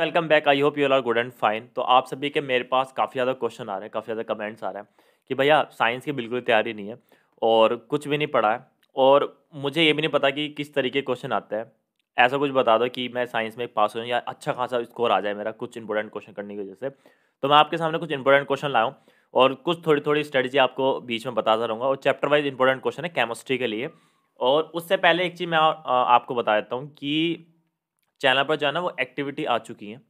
Welcome back I hope you are good and fine तो आप सभी के मेरे पास काफ़ी ज़्यादा क्वेश्चन आ रहे हैं काफ़ी ज़्यादा कमेंट्स आ रहे हैं कि भैया साइंस की बिल्कुल तैयारी नहीं है और कुछ भी नहीं पढ़ा है और मुझे ये भी नहीं पता कि किस तरीके क्वेश्चन आते हैं ऐसा कुछ बता दो कि मैं साइंस में पास हो या अच्छा खासा स्कोर आ जाए मेरा कुछ इंपॉर्टेंट क्वेश्चन करने की वजह से तो मैं आपके सामने कुछ इंपॉर्टेंट क्वेश्चन लाऊँ और कुछ थोड़ी थोड़ी स्ट्रेटजी आपको बीच में बताता रहूँगा और चैप्टर वाइज इंपॉर्टेंट क्वेश्चन है केमिस्ट्री के लिए और उससे पहले एक चीज़ मैं आपको बता देता हूँ कि चैनल पर जो है ना वो एक्टिविटी आ चुकी है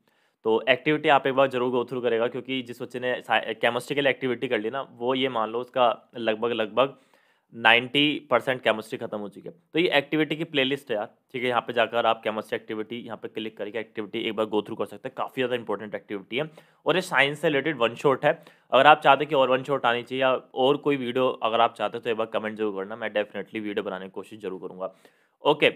तो एक्टिविटी आप एक बार जरूर गो थ्रू करेगा क्योंकि जिस बच्चे ने केमिस्ट्री के लिए एक्टिविटी कर ली ना वो ये मान लो उसका लगभग लगभग नाइन्टी परसेंट केमिस्ट्री खत्म हो चुकी है तो ये एक्टिविटी की प्लेलिस्ट है यार ठीक है यहाँ पे जाकर आप केमिस्ट्री एक्टिविटी यहाँ पे क्लिक करके एक्टिविटी एक बार गो थ्रू कर सकते हैं काफ़ी ज़्यादा इंपॉर्टेंट एक्टिविटी है और ये साइंस से रिलेटेड वन शॉट है अगर आप चाहते कि और वन शॉट आनी चाहिए या और कोई वीडियो अगर आप चाहते तो एक बार कमेंट जरूर करना मैं डेफिनेटली वीडियो बनाने की कोशिश जरूर करूँगा ओके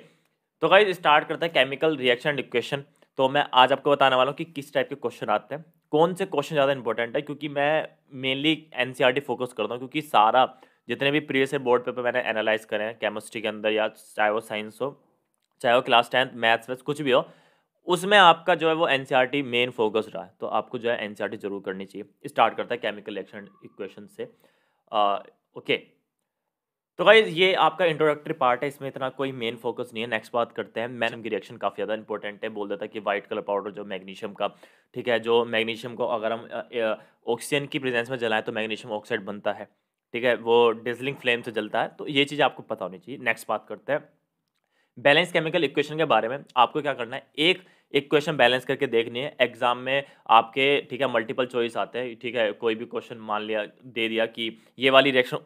तो गाइज स्टार्ट करते हैं केमिकल रिएक्शन इक्वेशन तो मैं आज आपको बताने वाला हूँ कि किस टाइप के क्वेश्चन आते हैं कौन से क्वेश्चन ज़्यादा इंपॉर्टेंट है क्योंकि मैं मेनली एन फोकस करता हूँ क्योंकि सारा जितने भी प्रीवियस बोर्ड पेपर मैंने एनालाइज करे हैं केमिस्ट्री के अंदर या चाहे वो साइंस हो चाहे वो क्लास टेंथ मैथ्स वैथ्स कुछ भी हो उसमें आपका जो है वो एन मेन फोकस रहा है तो आपको जो है एन e जरूर करनी चाहिए स्टार्ट करता है केमिकल रिएक्शन इक्वेशन से ओके uh, okay. तो गाइज ये आपका इंट्रोडक्टरी पार्ट है इसमें इतना कोई मेन फोकस नहीं है नेक्स्ट बात करते हैं मैनम की रिएक्शन काफ़ी ज़्यादा इंपॉर्टेंट है बोल देता है कि वाइट कलर पाउडर जो मैग्नीशियम का ठीक है जो मैग्नीशियम को अगर हम ऑक्सीजन की प्रेजेंस में जलाएं तो मैग्नीशियम ऑक्साइड बनता है ठीक है वो डिजलिंग फ्लेम से जलता है तो ये चीज़ आपको पता होनी चाहिए नेक्स्ट बात करते हैं बैलेंस केमिकल इक्वेशन के बारे में आपको क्या करना है एक एक क्वेश्चन बैलेंस करके देखनी है एग्जाम में आपके ठीक है मल्टीपल चॉइस आते हैं ठीक है कोई भी क्वेश्चन मान लिया दे दिया कि ये वाली रिएक्शन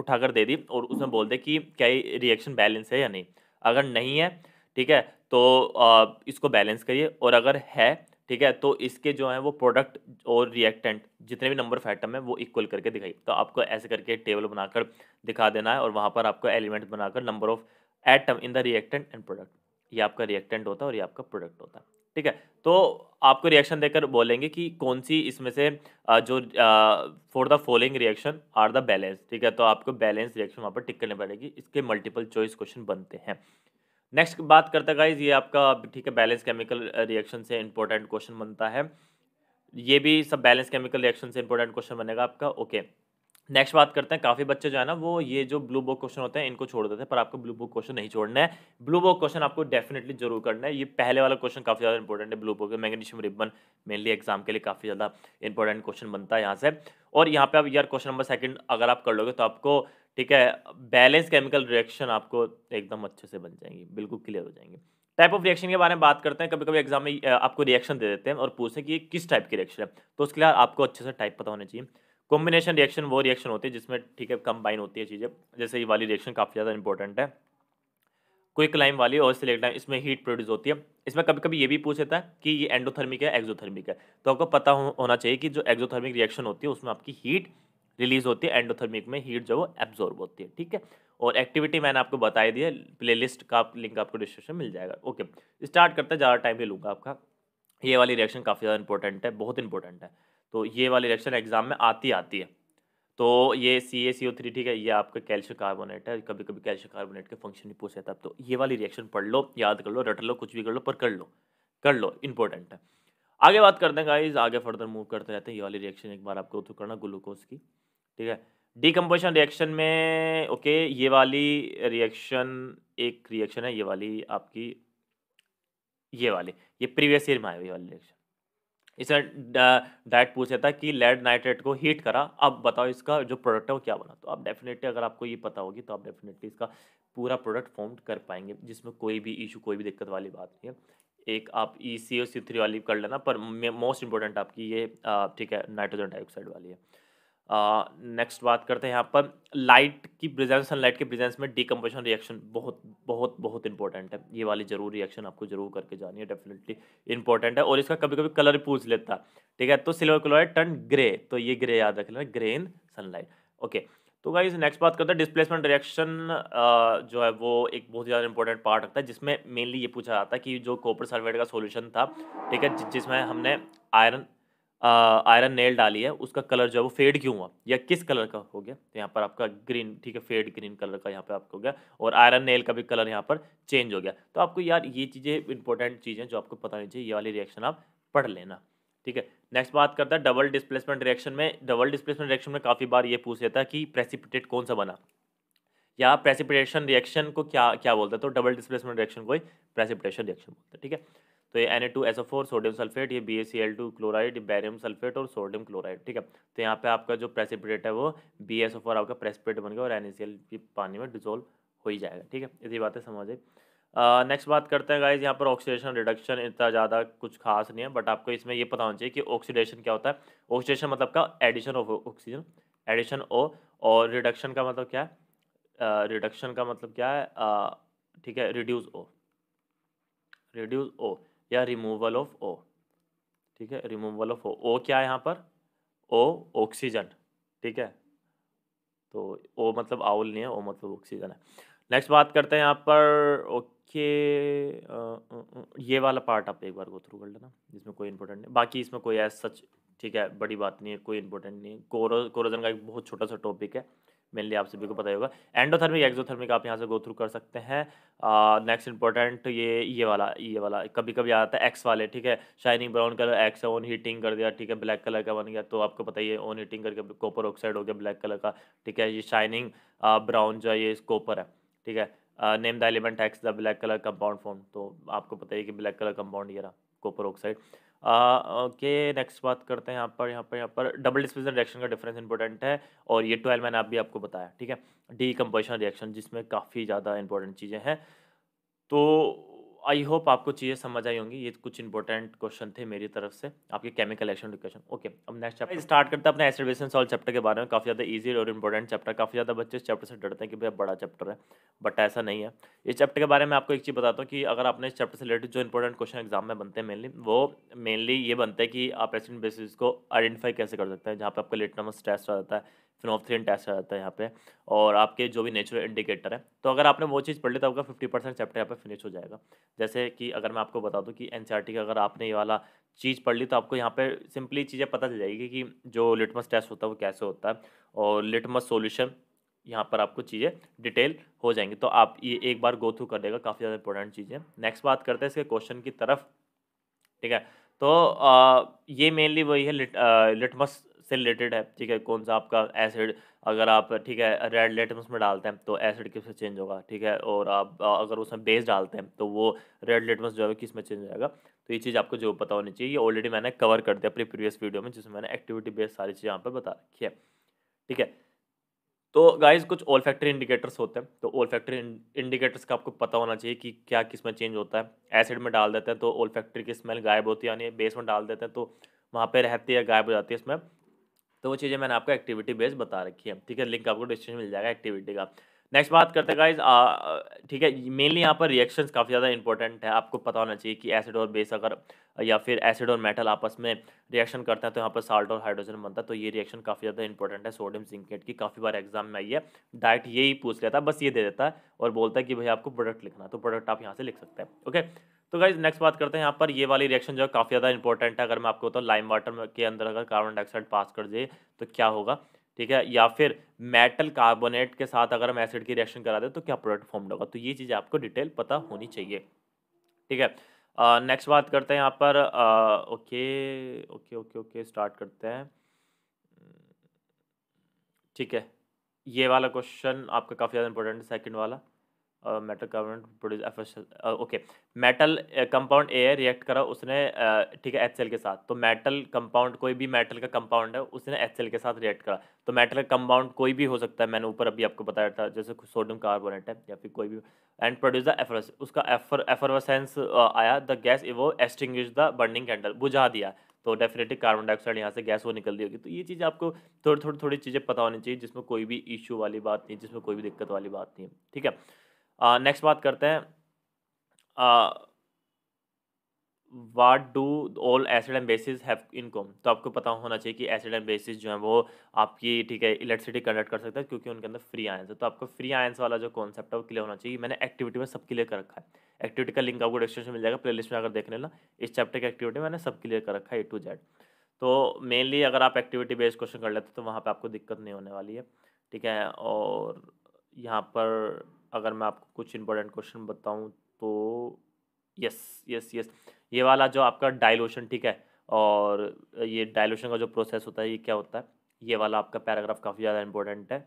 उठाकर दे दी और उसमें बोल दे कि क्या ये रिएक्शन बैलेंस है या नहीं अगर नहीं है ठीक है तो आ, इसको बैलेंस करिए और अगर है ठीक है तो इसके जो है वो प्रोडक्ट और रिएक्टेंट जितने भी नंबर ऑफ आइटम है वो इक्वल करके दिखाई तो आपको ऐसे करके टेबल बनाकर दिखा देना है और वहाँ पर आपको एलिमेंट बनाकर number of atom in the reactant and product ये आपका रिएक्टेंट होता है और ये आपका प्रोडक्ट होता है ठीक है तो आपको रिएक्शन देकर बोलेंगे कि कौन सी इसमें से जो for the following reaction are the balance ठीक है तो आपको बैलेंस रिएक्शन वहाँ पर टिक करने पड़ेगी इसके मल्टीपल चॉइस क्वेश्चन बनते हैं नेक्स्ट बात करते गाइज ये आपका ठीक है बैलेंस केमिकल रिएक्शन से इंपॉर्टेंट क्वेश्चन बनता है ये भी सब बैलेंस केमिकल रिएक्शन से इंपॉर्टेंट क्वेश्चन बनेगा आपका ओके okay. नेक्स्ट बात करते हैं काफ़ी बच्चे जो है ना वो ये जो ब्लू बुक क्वेश्चन होते हैं इनको छोड़ देते हैं पर आपको ब्लू बुक क्वेश्चन नहीं छोड़ना है ब्लू बुक क्वेश्चन आपको डेफिनेटली जरूर करना है ये पहले वाला क्वेश्चन काफ़ी ज़्यादा इंपॉर्टेंट है blue book magnesium ribbon mainly exam के लिए काफ़ी ज़्यादा इंपॉर्टेंट क्वेश्चन बनता है यहाँ से और यहाँ पे आप यार क्वेश्चन नंबर सेकंड अगर आप कर लोगे तो आपको ठीक है बैलेंस केमिकल रिएक्शन आपको एकदम अच्छे से बन जाएंगी बिल्कुल क्लियर हो जाएंगे टाइप ऑफ रिएक्शन के बारे में बात करते हैं कभी कभी एग्जाम में आपको रिएक्शन दे देते हैं और पूछते हैं कि ये किस टाइप की रिएक्शन है तो उसके लिए आपको अच्छे से टाइप पता होना चाहिए कॉम्बिनेशन रिएक्शन वो रिएक्शन होती है जिसमें ठीक है कंबाइन होती है चीज़ें जैसे ये वाली रिएक्शन काफ़ी ज़्यादा इंपॉर्टेंट है क्विक लाइम वाली और सिलेक्ट लाइम इसमें हीट प्रोड्यूस होती है इसमें कभी कभी ये भी पूछ लेता है कि ये एंडोथर्मिक है एक्जोथर्मिक है तो आपको पता हो, होना चाहिए कि जो एक्जोथर्मिक रिएक्शन होती है उसमें आपकी हीट रिलीज होती है एंडोथर्मिक में हीट जो वो एब्जॉर्ब होती है ठीक है और एक्टिविटी मैंने आपको बताई दी है प्लेलिस्ट का लिंक आपको डिस्क्रिप्शन मिल जाएगा ओके स्टार्ट करते हैं ज़्यादा टाइम भी लूँगा आपका ये वाली रिएक्शन काफ़ी ज़्यादा इंपॉर्टेंट है बहुत इंपॉर्टेंट है तो ये वाली रिएक्शन एग्जाम में आती आती है तो ये सी ए सी ओ थ्री ठीक है ये आपका कैल्शियम कार्बोनेट है कभी कभी कैल्शियम कार्बोनेट के फंक्शन भी पूछ जाता है तो ये वाली रिएक्शन पढ़ लो याद कर लो रट लो कुछ भी कर लो पर कर लो कर लो इंपॉर्टेंट है आगे बात करते हैं गाइज आगे फर्दर मूव करते रहते हैं ये वाली रिएक्शन एक बार आपको तो करना ग्लूकोज की ठीक है डिकम्पोजिशन रिएक्शन में ओके ये वाली रिएक्शन एक रिएक्शन है ये वाली आपकी ये वाली ये प्रीवियस ईयर में आई हुई वाली रिएक्शन इसने डायरेक्ट पूछा था कि लेड नाइट्रेट को हीट करा अब बताओ इसका जो प्रोडक्ट है वो क्या बना तो आप डेफिनेटली अगर आपको ये पता होगी तो आप डेफिनेटली इसका पूरा प्रोडक्ट फॉर्म कर पाएंगे जिसमें कोई भी इशू कोई भी दिक्कत वाली बात नहीं है एक आप ई सी ओ सी थ्री वाली कर लेना पर मोस्ट इंपॉर्टेंट आपकी ये ठीक है नाइट्रोजन डाइऑक्साइड वाली है नेक्स्ट बात करते हैं यहाँ पर लाइट की प्रेजेंस सनलाइट के प्रेजेंस में डिकम्पोजिशन रिएक्शन बहुत बहुत बहुत इंपॉर्टेंट है ये वाली जरूर रिएक्शन आपको जरूर करके जानी है डेफिनेटली इंपॉर्टेंट है और इसका कभी कभी कलर पूछ लेता है ठीक है तो सिल्वर है टर्न ग्रे तो ये ग्रे याद रख लेना ग्रे इन सनलाइट ओके तो गाइज नेक्स्ट बात करते हैं डिस्प्लेसमेंट रिएक्शन जो है वो एक बहुत ज़्यादा इंपॉर्टेंट पार्ट रखता है जिसमें मेनली ये पूछा जाता है कि जो कॉपर सल्फेट का सॉल्यूशन था ठीक है जिसमें हमने आयरन आयरन नेल डाली है उसका कलर जो है वो फेड क्यों हुआ या किस कलर का हो गया तो यहाँ पर आपका ग्रीन ठीक है फेड ग्रीन कलर का यहाँ पे आपको हो गया और आयरन नेल का भी कलर यहाँ पर चेंज हो गया तो आपको यार ये चीज़ें इंपॉर्टेंट चीज़ें जो आपको पता नहीं चाहिए ये वाली रिएक्शन आप पढ़ लेना ठीक है नेक्स्ट बात करता है डबल डिस्प्लेसमेंट रिएक्शन में डबल डिस्प्लेसमेंट रिएक्शन में काफ़ी बार ये पूछ लेता है कि प्रेसिपिटेट कौन सा बना या प्रेसिपिटेशन रिएक्शन को क्या क्या बोलता है तो डबल डिस्प्लेसमेंट रिएक्शन को ही प्रेसिपिटेशन रिएक्शन बोलता है ठीक है तो ये N S O four sodium sulphate ये B A C L two chloride barium sulphate और सोडियम क्लोराइड ठीक है तो यहाँ पे आपका जो प्रेसिपिटेट है वो बी एस ओ फोर आपका प्रेसिपिटेट बन गया और एन ए पानी में डिजोल्व हो ही जाएगा ठीक है इसी बातें समझ आई नेक्स्ट बात करते हैं गाइज यहाँ पर ऑक्सीडेशन रिडक्शन इतना ज़्यादा कुछ खास नहीं है बट आपको इसमें ये पता होना चाहिए कि ऑक्सीडेशन क्या होता है ऑक्सीडेशन मतलब का addition of oxygen addition O और रिडक्शन का मतलब क्या है रिडक्शन uh, का मतलब क्या है ठीक uh, है रिड्यूस ओ रिड्यूस ओ या रिमूवल ऑफ ओ ठीक है रिमूवल ऑफ ओ ओ क्या है यहाँ पर ओ ऑक्सीजन ठीक है तो ओ मतलब आउल नहीं है ओ मतलब ऑक्सीजन है नेक्स्ट बात करते हैं यहाँ पर ओके ये वाला पार्ट आप एक बार गो थ्रू कर लेना जिसमें कोई इंपॉर्टेंट नहीं बाकी इसमें कोई ऐसा सच ठीक है बड़ी बात नहीं है कोई इंपॉर्टेंट नहीं है कोरोजन का एक बहुत छोटा सा टॉपिक है मेनली आप सभी को पता ही होगा एंडोथर्मिक एक्जोथर्मिक आप यहाँ से गो थ्रू कर सकते हैं नेक्स्ट इंपॉर्टेंट ये ये वाला ये वाला कभी कभी आता है एक्स वाले ठीक है शाइनिंग ब्राउन कलर एक्स है ओन हीटिंग कर दिया ठीक है ब्लैक कलर का बन गया तो आपको पता ही है ओन हीटिंग करके कॉपर ऑक्साइड हो गया ब्लैक कलर का ठीक है ये शाइनिंग ब्राउन जो है ये कॉपर है ठीक है name the element X the black colour compound form तो आपको पता ही है कि ब्लैक कलर कंपाउंड ये रहा कॉपर ऑक्साइड ओके नेक्स्ट बात करते हैं यहाँ पर यहाँ पर यहाँ पर डबल डिस्प्लेसमेंट रिएक्शन का डिफरेंस इंपॉर्टेंट है और ये ट्वेल्व मैंने आप भी आपको बताया ठीक है डी कम्पोजिशन रिएक्शन जिसमें काफ़ी ज़्यादा इंपॉर्टेंट चीज़ें हैं तो आई होप आपको चीज़ें समझ आई होंगी ये कुछ इंपॉर्टेंट क्वेश्चन थे मेरी तरफ से आपके केमिकल एक्शन क्वेश्चन ओके अब नेक्स्ट चैप्टर स्टार्ट करते हैं अपने एसिडेशन सॉल्व चैप्टर के बारे में काफ़ी ज़्यादा ईजी और इंपॉर्टेंट चैप्टर काफ़ी ज़्यादा बच्चे इस चैप्टर से डरते हैं कि भैया बड़ा चैप्टर है बट ऐसा नहीं है इस चैप्टर के बारे में आपको एक चीज़ बताता हूँ कि अगर आपने इस चैप्टर से रिलेटेड जो इंपॉर्टेंट क्वेश्चन एग्जाम में बनते हैं मेनली वो मेनली ये बनते हैं कि आप एसिड बेसिस को आइडेंटिफाई कैसे कर सकते हैं जहाँ पर आपका लेट नंबर स्ट्रेस रहता है फिनोपथ्रिन टेस्ट आ जाता है यहाँ पे और आपके जो भी नेचुरल इंडिकेटर है तो अगर आपने वो चीज़ पढ़ ली तो आपका फिफ्टी परसेंट चैप्टर यहाँ पे फिनिश हो जाएगा जैसे कि अगर मैं आपको बता दूँ कि एन e का अगर आपने ये वाला चीज़ पढ़ ली तो आपको यहाँ पे सिंपली चीज़ें पता चल जाएगी कि जो लिटमस टेस्ट होता है वो कैसे होता है और लिटमस सोल्यूशन यहाँ पर आपको चीज़ें डिटेल हो जाएंगी तो आप ये एक बार गो थ्रू कर देगा काफ़ी ज़्यादा इंपॉर्टेंट चीज़ें नेक्स्ट बात करते हैं इसके क्वेश्चन की तरफ ठीक है तो आ, ये मेनली वही है लिट, आ, लिटमस से रिलेटेड है ठीक है कौन सा आपका एसिड अगर आप ठीक है रेड लेटम उसमें डालते हैं तो एसिड किस में चेंज होगा ठीक है और आप अगर उसमें बेस डालते हैं तो वो रेड लेटमस जो है किस में चेंज जाएगा तो ये चीज़ आपको जो पता होनी चाहिए ये ऑलरेडी मैंने कवर कर दिया अपनी प्रीवियस वीडियो में जिसमें मैंने एक्टिविटी बेस्ड सारी चीज़ यहाँ पर बता रखी है ठीक है तो गाइज कुछ ऑल फैक्ट्री इंडिकेटर्स होते हैं तो ऑल फैक्ट्री इंडिकेटर्स का आपको पता होना चाहिए कि क्या किस में चेंज होता है एसिड में डाल देते हैं तो ऑल फैक्ट्री की स्मेल गायब होती है यानी बेस में डाल देते हैं तो वहाँ पे रहती है गायब हो जाती है इसमें तो वो चीज़ें मैंने आपको एक्टिविटी बेस्ड बता रखी है ठीक है लिंक आपको डिस्क्रिप्शन मिल जाएगा एक्टिविटी का नेक्स्ट बात करते हैं गाइज ठीक है मेनली यहाँ पर रिएक्शंस काफ़ी ज़्यादा इंपॉर्टेंट है आपको पता होना चाहिए कि एसिड और बेस अगर या फिर एसिड और मेटल आपस में रिएक्शन करते हैं तो यहाँ पर साल्ट और हाइड्रोजन बनता है तो ये रिएक्शन काफ़ी ज़्यादा इंपॉर्टेंट है सोडियम सिंकेट की काफ़ी बार एग्जाम में आई है डायरेक्ट यही पूछ लेता है बस ये दे देता है और बोलता है कि भाई आपको प्रोडक्ट लिखना तो प्रोडक्ट आप यहाँ से लिख सकते हैं ओके तो गाइज नेक्स्ट बात करते हैं यहाँ पर ये वाली रिएक्शन जो है काफ़ी ज़्यादा इंपॉर्टेंट है अगर मैं आपको बताऊँ लाइम वाटर के अंदर अगर कार्बन डाइऑक्साइड पास कर दिए तो क्या होगा ठीक है या फिर मेटल कार्बोनेट के साथ अगर हम एसिड की रिएक्शन करा दें तो क्या प्रोडक्ट फॉर्म होगा तो ये चीज़ आपको डिटेल पता होनी चाहिए ठीक है नेक्स्ट बात करते हैं यहाँ पर okay okay okay okay start करते हैं ठीक है ये वाला क्वेश्चन आपका काफ़ी ज़्यादा इंपॉर्टेंट है सेकंड वाला metal carbonate produce F okay metal compound A react करा उसने ठीक है एच के साथ तो मेटल कंपाउंड कोई भी मेटल का कंपाउंड है उसने एच के साथ रिएक्ट करा तो मेटल का कंपाउंड कोई भी हो सकता है मैंने ऊपर अभी आपको बताया था जैसे सोडियम कार्बोनेट है या फिर कोई भी एंड प्रोड्यूस द एफरस उसका एफर एफरवसेंस आया द गैस वो एस्टिंग द बर्निंग कैंडल बुझा दिया तो डेफिनेटली कार्बन डाइऑक्साइड यहाँ से गैस वो निकल दी होगी तो ये चीज़ आपको थोड़ी थोड़ी थोड़ी चीज़ें पता होनी चाहिए जिसमें कोई भी इशू वाली बात नहीं जिसमें कोई भी दिक्कत वाली बात नहीं है ठीक है नेक्स्ट uh, बात करते हैं what do all acid and bases have in common तो आपको पता होना चाहिए कि एसिड एंड बेसिस जो है वो आपकी ठीक है इलेक्ट्रिसिटी कंडक्ट कर सकते हैं क्योंकि उनके अंदर फ्री आयंस है तो आपको फ्री आयंस वाला जो कॉन्सेप्ट है वो क्लियर होना चाहिए मैंने एक्टिविटी में सब क्लियर कर रखा है एक्टिविटी का लिंक आपको डिस्क्रिप्शन मिल जाएगा लिस्ट में अगर देख लेना इस चैप्टर की एक्टिविटी मैंने सब क्लियर कर रखा है ए टू जेड तो मेनली अगर आप एक्टिविटी बेस्ड क्वेश्चन कर लेते तो वहाँ पर आपको दिक्कत नहीं होने वाली है ठीक है और यहाँ पर अगर मैं आपको कुछ इंपॉर्टेंट क्वेश्चन बताऊँ तो यस यस यस ये वाला जो आपका डायलोशन ठीक है और ये डायलोशन का जो प्रोसेस होता है ये क्या होता है ये वाला आपका पैराग्राफ काफ़ी ज़्यादा इंपॉर्टेंट है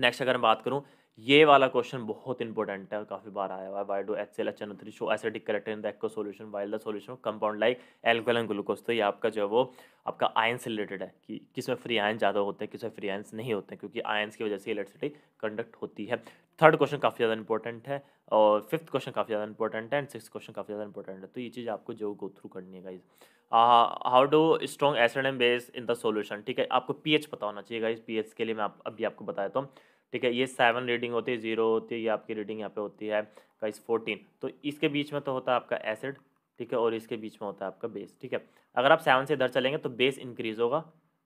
नेक्स्ट अगर मैं बात करूँ ये वाला क्वेश्चन बहुत इंपॉर्टेंट है और काफ़ी बार आया हुआ है why do H C L H N three show acidic character in the aqueous solution while the solution compound like alcohol and glucose तो ये आपका जो है वो आपका आयन से रिलेटेड है कि किस में फ्री आयन ज़्यादा होते हैं किस में फ्री आयन्स नहीं होते हैं क्योंकि आयन्स की वजह से इलेक्ट्रिसिटी कंडक्ट होती है थर्ड क्वेश्चन काफ़ी ज़्यादा इंपॉर्टेंट है और फिफ्थ क्वेश्चन काफ़ी ज़्यादा इंपॉर्टेंट है एंड सिक्स क्वेश्चन काफ़ी ज़्यादा इंपॉर्टेंट है तो ये चीज़ आपको जो गो थ्रू करनी है guys how do strong acid and base in the solution ठीक है आपको पी पता होना चाहिए गाइज पी के लिए मैं आप, अभी आपको बता देता हूँ तो। ठीक है ये सेवन रीडिंग होती है जीरो होती है ये आपकी रीडिंग यहाँ पे होती है गाइज फोर्टीन तो इसके बीच में तो होता है आपका एसिड ठीक है और इसके बीच में होता है आपका बेस ठीक है अगर आप सेवन से इधर चलेंगे तो बेस इंक्रीज़ होगा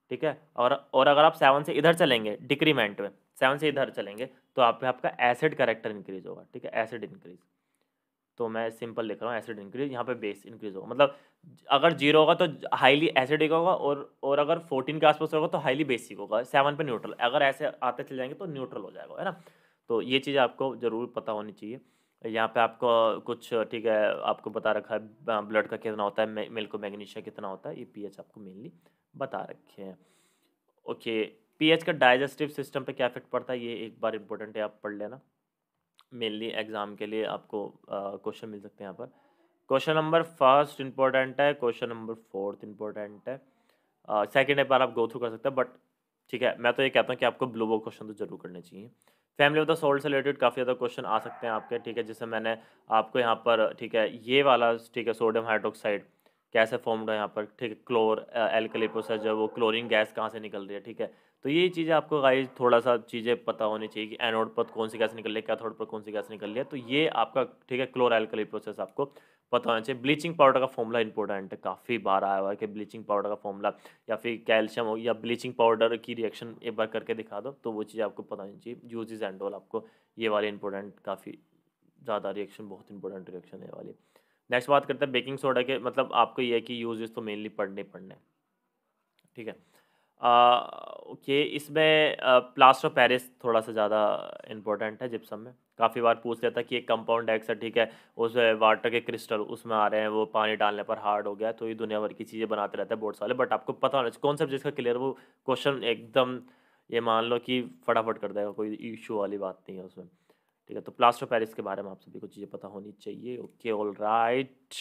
ठीक है और और अगर आप सेवन से इधर चलेंगे डिक्रीमेंट में सेवन से इधर चलेंगे तो आप आपका एसिड करेक्टर इंक्रीज होगा ठीक है एसिड इंक्रीज तो मैं सिंपल लिख रहा हूँ एसिड इंक्रीज यहाँ पे बेस इंक्रीज होगा मतलब अगर जीरो होगा तो हाईली एसिडिक होगा और और अगर फोर्टीन के आसपास होगा तो हाईली बेसिक होगा सेवन पे न्यूट्रल अगर ऐसे आते चले जाएंगे तो न्यूट्रल हो जाएगा है ना तो ये चीज़ आपको ज़रूर पता होनी चाहिए यहाँ पे आपको कुछ ठीक है आपको बता रखा है ब्लड का कितना होता है मिल्क मैग्नीशिया कितना होता है ये पी आपको मेनली बता रखे हैं ओके पीएच का डाइजेस्टिव सिस्टम पे क्या इफेक्ट पड़ता है ये एक बार इम्पोर्टेंट है आप पढ़ लेना मेनली एग्ज़ाम के लिए आपको क्वेश्चन मिल सकते हैं यहाँ पर क्वेश्चन नंबर फर्स्ट इंपॉर्टेंट है क्वेश्चन नंबर फोर्थ इंपॉर्टेंट है सेकेंड एक बार आप गो थ्रू कर सकते हैं बट ठीक है मैं तो ये कहता हूँ कि आपको ब्लू बुक क्वेश्चन तो जरूर करने चाहिए फैमिली ऑफ द सोल्ड से रिलेटेड काफ़ी ज़्यादा क्वेश्चन आ सकते हैं आपके ठीक है जैसे मैंने आपको यहाँ पर ठीक है ये वाला ठीक है सोडियम हाइड्रोक्साइड कैसे फॉर्म हुआ यहाँ पर ठीक है क्लोर प्रोसेस जो है वो क्लोरीन गैस कहाँ से निकल रही है ठीक है तो ये चीज़ें आपको गाइज थोड़ा सा चीज़ें पता होनी चाहिए कि एनोड पर कौन सी गैस निकल रही है कैथोड पर कौन सी गैस निकल रही है तो ये आपका ठीक है क्लोर एल्कली प्रोसेस आपको पता होना चाहिए ब्लीचिंग पाउडर का फॉर्मूला इंपॉर्टेंट है काफ़ी बार आया हुआ है कि ब्लीचिंग पाउडर का फॉर्मूला या फिर कैल्शियम हो या ब्लीचिंग पाउडर की रिएक्शन एक बार करके दिखा दो तो वो चीज़ आपको पता होनी चाहिए यूजेज एंड ऑल आपको ये वाली इंपॉर्टेंट काफ़ी ज़्यादा रिएक्शन बहुत इंपॉर्टेंट रिएक्शन है वाली नेक्स्ट बात करते हैं बेकिंग सोडा के मतलब आपको ये है कि यूजेस तो मेनली पढ़ने पढ़ने ठीक है ओके इसमें प्लास्टर ऑफ पेरिस थोड़ा सा ज़्यादा इंपॉर्टेंट है जिप्सम में काफ़ी बार पूछ लेता है कि एक कंपाउंड एक्सर ठीक है उस वाटर के क्रिस्टल उसमें आ रहे हैं वो पानी डालने पर हार्ड हो गया तो ये दुनिया भर की चीज़ें बनाते रहते हैं बोर्ड्स वाले बट आपको पता होना चाहिए सा जिसका क्लियर वो क्वेश्चन एकदम ये मान लो कि फटाफट कर देगा कोई इशू वाली बात नहीं है उसमें ठीक है तो प्लास्टर पैरिस के बारे में आप सभी को चीज़ें पता होनी चाहिए ओके ऑल राइट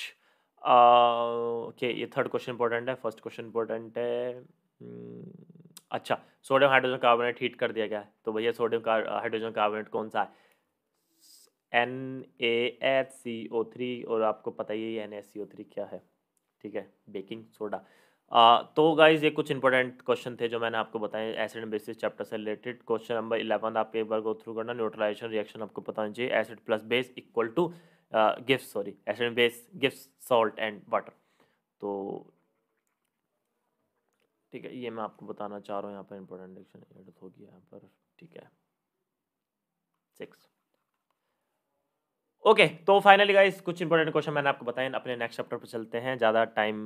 ओके ये थर्ड क्वेश्चन इंपॉर्टेंट है फर्स्ट क्वेश्चन इंपॉर्टेंट है hmm, अच्छा सोडियम हाइड्रोजन कार्बोनेट हीट कर दिया गया है तो भैया सोडियम हाइड्रोजन कार्बोनेट कौन सा है N A H C O three और आपको पता ही है N S C O three क्या है ठीक है बेकिंग सोडा आ, तो गाइज ये कुछ इंपॉर्टेंट क्वेश्चन थे जो मैंने आपको बताए एसिड एंड बेसिस चैप्टर से रिलेटेड क्वेश्चन नंबर इलेवन आप एक बार गो थ्रू करना न्यूट्रलाइजेशन रिएक्शन आपको पता होना चाहिए acid plus base equal to gift sorry acid and base gift salt and water तो ठीक है ये मैं आपको बताना चाह रहा हूँ यहाँ पर इंपॉर्टेंट रिएक्शन एडिट होगी यहाँ पर ठीक है सिक्स ओके तो फाइनली गाइस कुछ इंपॉर्टेंट क्वेश्चन मैंने आपको बताया अपने नेक्स्ट चैप्टर पर चलते हैं ज़्यादा टाइम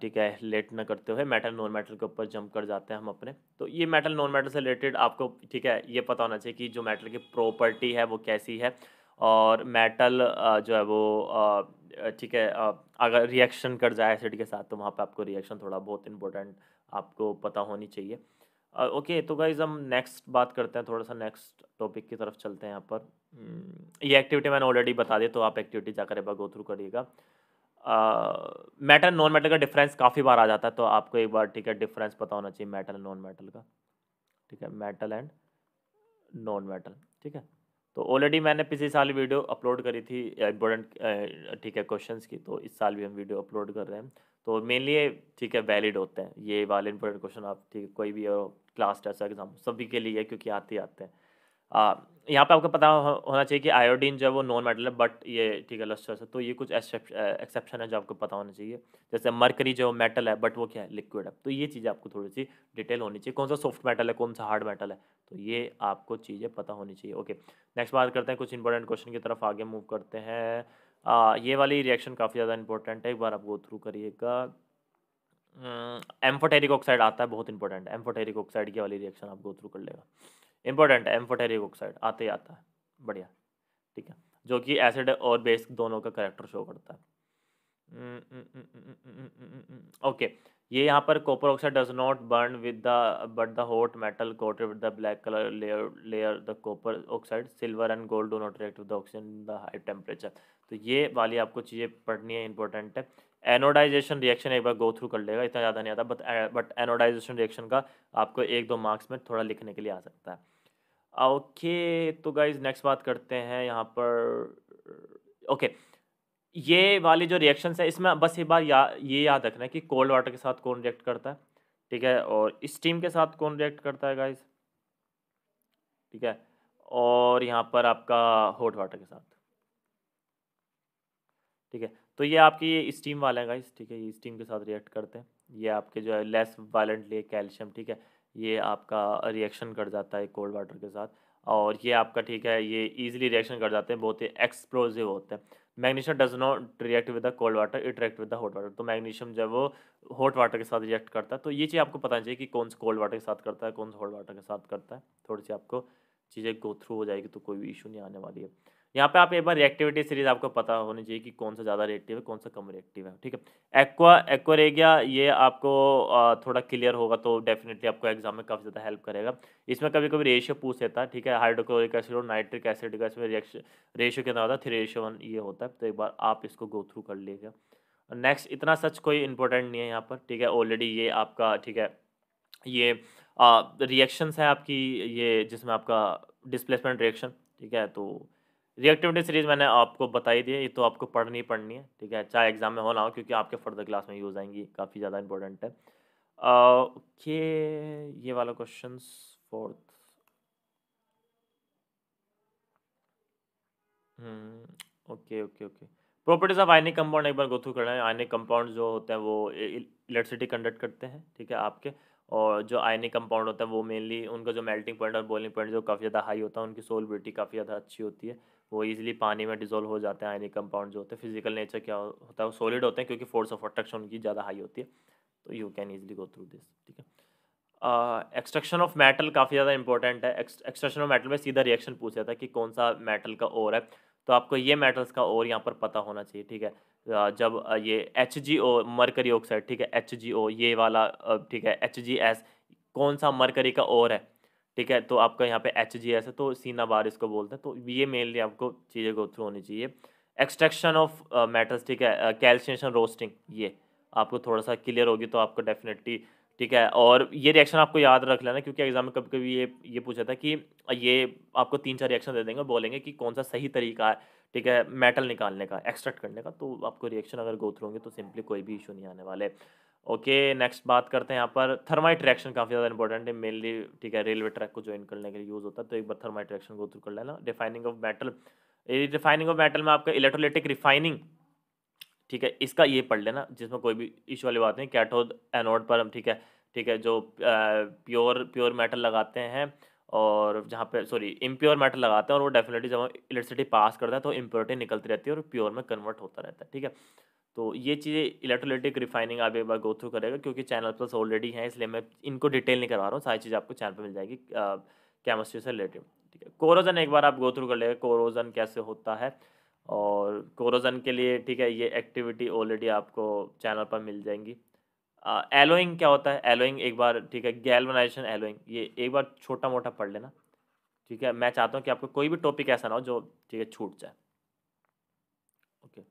ठीक है लेट ना करते हुए मेटल नॉन मेटल के ऊपर जंप कर जाते हैं हम अपने तो ये मेटल नॉन मेटल से रिलेटेड आपको ठीक है ये पता होना चाहिए कि जो मेटल की प्रॉपर्टी है वो कैसी है और मेटल जो है वो ठीक है अगर रिएक्शन कर जाए एसिड के साथ तो वहाँ पर आपको रिएक्शन थोड़ा बहुत इंपॉर्टेंट आपको पता होनी चाहिए ओके तो गाइज हम नेक्स्ट बात करते हैं थोड़ा सा नेक्स्ट टॉपिक की तरफ चलते हैं यहाँ पर हम्म, ये एक्टिविटी मैंने ऑलरेडी बता दी तो आप एक्टिविटी जाकर एक बार गो थ्रू करिएगा मेटल नॉन मेटल का डिफरेंस काफ़ी बार आ जाता है तो आपको एक बार ठीक है डिफरेंस पता होना चाहिए मेटल नॉन मेटल का ठीक है मेटल एंड नॉन मेटल ठीक है तो ऑलरेडी मैंने पिछले साल वीडियो अपलोड करी थी इम्पोर्टेंट ठीक है क्वेश्चंस की तो इस साल भी हम वीडियो अपलोड कर रहे हैं तो मेनली ये ठीक है वैलिड होते हैं ये वाले इंपॉर्टेंट क्वेश्चन आप ठीक है कोई भी क्लास टेस्ट एग्जाम सभी के लिए क्योंकि आते ही आते हैं यहाँ पे आपको पता होना चाहिए कि आयोडीन जो है वो नॉन मेटल है बट ये ठीक है लस्टर से तो ये कुछ एक्सेप्शन है जो आपको पता होना चाहिए जैसे मरकरी जो मेटल है बट वो क्या है लिक्विड है तो ये चीज़ें आपको थोड़ी सी डिटेल होनी चाहिए कौन सा सॉफ्ट मेटल है कौन सा हार्ड मेटल है तो ये आपको चीज़ें पता होनी चाहिए ओके नेक्स्ट बात करते हैं कुछ इंपॉर्टेंट क्वेश्चन की तरफ आगे मूव करते हैं आ, ये वाली रिएक्शन काफ़ी ज़्यादा इंपॉर्टेंट है एक बार आप गो थ्रू करिएगा एम्फोटेरिक हम्म, ऑक्साइड आता है बहुत इंपॉर्टेंट एम्फोटेरिक ऑक्साइड की वाली रिएक्शन आप गो थ्रू कर लेगा इंपॉर्टेंट है एम्फोटेरिक ऑक्साइड आते ही आता है बढ़िया ठीक है जो कि एसिड और बेस दोनों का करेक्टर शो करता है ओके ये यहाँ पर copper oxide does not burn with the but the hot metal coated with the black colour layer layer the copper oxide silver and gold do not react with the oxygen the high temperature तो ये वाली आपको चीज़ें पढ़नी है important है anodisation reaction एक बार गो थ्रू कर लेगा इतना ज़्यादा नहीं आता बट बट एनोडाइजेशन रिएक्शन का आपको एक दो मार्क्स में थोड़ा लिखने के लिए आ सकता है ओके तो गाइज नेक्स्ट बात करते हैं यहाँ पर ओके ये वाली जो रिएक्शंस है इसमें बस एक बार या ये याद रखना है कि कोल्ड वाटर के साथ कौन रिएक्ट करता है ठीक है और स्टीम के साथ कौन रिएक्ट करता है गाइज ठीक है और यहाँ पर आपका हॉट वाटर के साथ ठीक है तो ये आपकी ये स्टीम वाले हैं गाइस ठीक है ये स्टीम के साथ रिएक्ट करते हैं ये आपके जो है लेस वायलेंटली कैल्शियम ठीक है ये आपका रिएक्शन कर जाता है कोल्ड वाटर के साथ और ये आपका ठीक है ये इजीली रिएक्शन कर जाते हैं बहुत ही एक्सप्लोजिव होते हैं magnesium does not react with the cold water it react with the hot water तो मैग्नीशियम जब वो हॉट वाटर के साथ रिएक्ट करता है तो ये चीज़ आपको पता चाहिए कि कौन सा कोल्ड वाटर के साथ करता है कौन सा हॉट वाटर के साथ करता है थोड़ी सी आपको चीज़ें गो थ्रू हो जाएगी तो कोई भी इशू नहीं आने वाली है यहाँ पे आप एक बार रिएक्टिविटी सीरीज आपको पता होनी चाहिए कि कौन सा ज़्यादा रिएक्टिव है कौन सा कम रिएक्टिव है ठीक है एक्वा एक्वरेगिया ये आपको थोड़ा क्लियर होगा तो डेफिनेटली आपको एग्जाम में काफ़ी ज़्यादा हेल्प करेगा इसमें कभी कभी रेशियो पूछ लेता है ठीक है हाइड्रोक्लोरिक एसिड और नाइट्रिक एसिड का इसमें रिएक्शन रेशियो कितना होता है थ्री रेशियो वन ये होता है तो एक बार आप इसको गो थ्रू कर लीजिएगा नेक्स्ट इतना सच कोई इंपॉर्टेंट नहीं है यहाँ पर ठीक है ऑलरेडी ये आपका ठीक है ये रिएक्शंस है आपकी ये जिसमें आपका डिस्प्लेसमेंट रिएक्शन ठीक है तो रिएक्टिविटी सीरीज मैंने आपको बताई दी है ये तो आपको पढ़नी पढ़नी है ठीक है चाहे एग्जाम में हो ना हो क्योंकि आपके फर्दर क्लास में यूज़ आएंगी काफ़ी ज़्यादा इंपॉर्टेंट है ओके ये वाला question fourth okay okay okay properties of ionic compound एक बार गो थ्रू करना है आयनिक कंपाउंड जो होते हैं वो इलेक्ट्रिसिटी कंडक्ट करते हैं ठीक है आपके और जो आयनिक कंपाउंड होता है वो मेनली उनका जो मेल्टिंग पॉइंट और बॉइलिंग पॉइंट जो काफ़ी ज़्यादा हाई होता है उनकी सोलबिलिटी काफ़ी ज़्यादा अच्छी होती है वो ईजिली पानी में डिजोल्व हो जाते हैं आयनिक कंपाउंड जो होते हैं फिजिकल नेचर क्या होता है वो सॉलिड होते हैं क्योंकि फोर्स ऑफ अट्रैक्शन उनकी ज़्यादा हाई होती है तो you can easily go through this ठीक है एक्सट्रक्शन ऑफ मेटल काफ़ी ज़्यादा इंपॉर्टेंट है एक्सट्रक्शन ऑफ मेटल में सीधा रिएक्शन पूछ जाता है कि कौन सा मेटल का ओर है तो आपको ये मेटल्स का ओर यहाँ पर पता होना चाहिए ठीक है जब ये H G O mercury oxide ठीक है एच जी ओ ये वाला ठीक है एच जी एस कौन सा मरकरी का ओर है ठीक है तो आपका यहाँ पे एच जी एस है तो सीना बार इसको बोलते हैं तो ये मेनली आपको चीज़ें गो थ्रू होनी चाहिए एक्सट्रैक्शन ऑफ मेटल्स ठीक है कैल्शियशन uh, रोस्टिंग ये आपको थोड़ा सा क्लियर होगी तो आपको डेफिनेटली ठीक है और ये रिएक्शन आपको याद रख लेना क्योंकि एग्जाम में कभी कभी ये ये पूछा था कि ये आपको तीन चार रिएक्शन दे देंगे बोलेंगे कि कौन सा सही तरीका है ठीक है मेटल निकालने का एक्सट्रैक्ट करने का तो आपको रिएक्शन अगर गो थ्रू होंगे तो सिंपली कोई भी इशू नहीं आने वाले ओके नेक्स्ट बात करते हैं यहाँ पर थर्माइट रिएक्शन काफ़ी ज़्यादा इंपॉर्टेंट है मेनली ठीक है रेलवे ट्रैक को ज्वाइन करने के लिए यूज़ होता है तो एक बार थर्माइट रिएक्शन को थ्रू कर लेना defining of metal refining of metal में आपका इलेक्ट्रोलिटिक रिफाइनिंग ठीक है इसका ये पढ़ लेना जिसमें कोई भी इशू वाली बात नहीं कैटोद एनोड पर हम ठीक है ठीक है जो प्योर प्योर मेटल लगाते हैं और जहाँ पे सॉरी इम्प्योर मेटल लगाते हैं और वो डेफिनेटली जब हम इलेक्ट्रिसिटी पास करता है तो इम्प्योरिटी निकलती रहती है और प्योर में कन्वर्ट होता रहता है ठीक है तो ये चीज़ें इलेक्ट्रोलिटिक रिफाइनिंग आप एक बार गो थ्रू करेगा क्योंकि चैनल प्लस ऑलरेडी हैं इसलिए मैं इनको डिटेल नहीं करवा रहा हूँ सारी चीज़ आपको चैनल पर मिल जाएगी केमिस्ट्री से रिलेटेड ठीक है कोरोजन एक बार आप गो थ्रू कर लेगा कोरोजन कैसे होता है और कोरोजन के लिए ठीक है ये एक्टिविटी ऑलरेडी आपको चैनल पर मिल जाएंगी एलोइंग क्या होता है एलोइंग एक बार ठीक है गैलवनाइजेशन एलोइंग ये एक बार छोटा मोटा पढ़ लेना ठीक है मैं चाहता हूँ कि आपको कोई भी टॉपिक ऐसा ना हो जो ठीक है छूट जाए ओके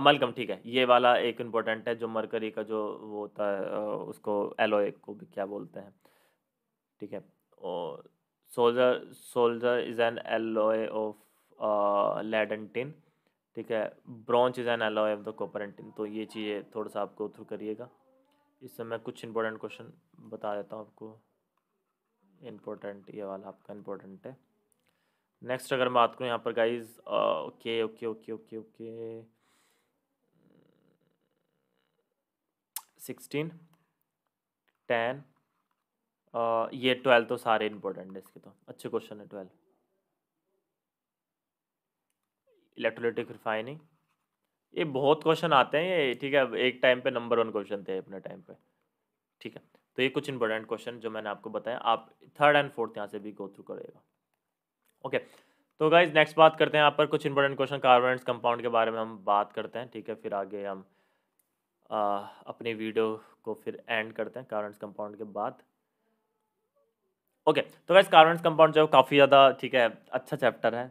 अमल कम ठीक है ये वाला एक इम्पोर्टेंट है जो मरकरी का जो वो होता है उसको एलोए को भी क्या बोलते हैं ठीक है और solder solder is an alloy of lead and tin ठीक है bronze is an alloy of the copper and tin and tin तो ये चीज़ें थोड़ा सा आपको थ्रू करिएगा इससे मैं कुछ इंपॉर्टेंट क्वेश्चन बता देता हूँ आपको इम्पोर्टेंट ये वाला आपका इम्पोर्टेंट है नेक्स्ट अगर मैं बात करूँ यहाँ पर guys okay okay okay okay okay sixteen ten ये ट्वेल्व तो सारे इंपॉर्टेंट है इसके तो अच्छे क्वेश्चन है ट्वेल्व इलेक्ट्रोलिटिक रिफाइनिंग ये बहुत क्वेश्चन आते हैं ये ठीक है एक टाइम पे नंबर वन क्वेश्चन थे अपने टाइम पे ठीक है तो ये कुछ इंपॉर्टेंट क्वेश्चन जो मैंने आपको बताया आप थर्ड एंड फोर्थ यहाँ से भी गो थ्रू करेगा ओके तो गाइज नेक्स्ट बात करते हैं यहाँ पर कुछ इंपॉर्टेंट क्वेश्चन कार्बोनेट्स कंपाउंड के बारे में हम बात करते हैं ठीक है फिर आगे हम अपनी वीडियो को फिर एंड करते हैं कार्बोनेट्स कंपाउंड के बाद ओके तो गाइज कार्बोनेट्स कंपाउंड जो काफ़ी ज़्यादा ठीक है अच्छा चैप्टर है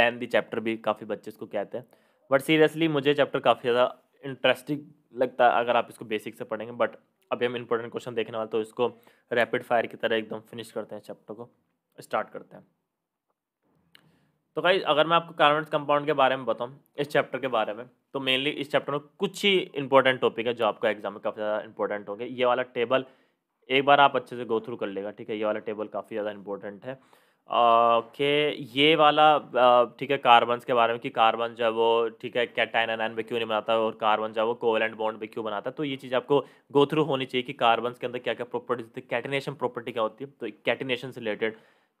लेंदी चैप्टर भी काफ़ी बच्चे इसको कहते हैं बट सीरियसली मुझे चैप्टर काफ़ी ज़्यादा इंटरेस्टिंग लगता है अगर आप इसको बेसिक से पढ़ेंगे बट अभी हम इंपॉर्टेंट क्वेश्चन देखने वाले तो इसको रैपिड फायर की तरह एकदम फिनिश करते हैं चैप्टर को स्टार्ट करते हैं तो भाई अगर मैं आपको कार्बोनेट कंपाउंड के बारे में बताऊँ इस चैप्टर के बारे में तो मेनली इस चैप्टर में कुछ ही इंपॉर्टेंट टॉपिक है जो आपका एग्जाम में काफ़ी ज़्यादा इंपॉर्टेंट होंगे ये वाला टेबल एक बार आप अच्छे से गो थ्रू कर लेगा ठीक है ये वाला टेबल काफ़ी ज़्यादा इंपॉर्टेंट है ओके ये वाला ठीक है कार्बन के बारे में कि कार्बन जो है वो ठीक है कैटाइन एन में क्यों नहीं बनाता और कार्बन जो है वो एंड बॉन्ड में क्यों बनाता है तो ये चीज़ आपको गो थ्रू होनी चाहिए कि कार्बन के अंदर क्या क्या प्रॉपर्टीज होती है कैटिनेशन प्रॉपर्टी क्या होती है तो कैटिनेशन से रिलेटेड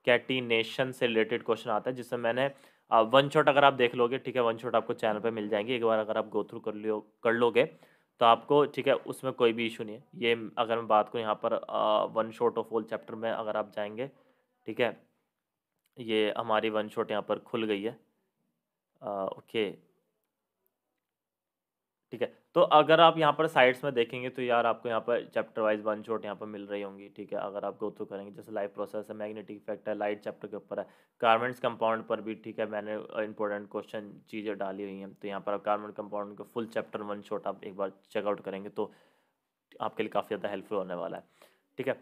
कैटिनेशन से रिलेटेड क्वेश्चन आता है जिसमें मैंने वन शॉट अगर आप देख लोगे ठीक है वन शॉट आपको चैनल पर मिल जाएंगे एक बार अगर आप गो थ्रू कर लियो कर लोगे तो आपको ठीक है उसमें कोई भी इशू नहीं है ये अगर मैं बात करूँ यहाँ पर one shot of whole chapter में अगर आप जाएंगे ठीक है ये हमारी वन शॉट यहाँ पर खुल गई है आ, ओके ठीक है तो अगर आप यहाँ पर साइड्स में देखेंगे तो यार आपको यहाँ पर चैप्टर वाइज वन शॉट यहाँ पर मिल रही होंगी ठीक है अगर आप गो थ्रू करेंगे जैसे लाइफ प्रोसेस है मैग्नेटिक इफेक्ट है लाइट चैप्टर के ऊपर है कार्बन्स कंपाउंड पर भी ठीक है मैंने इंपॉर्टेंट क्वेश्चन चीज़ें डाली हुई हैं तो यहाँ पर आप कार्बन कंपाउंड का फुल चैप्टर वन शॉट आप एक बार चेकआउट करेंगे तो आपके लिए काफ़ी ज़्यादा हेल्पफुल होने वाला है ठीक है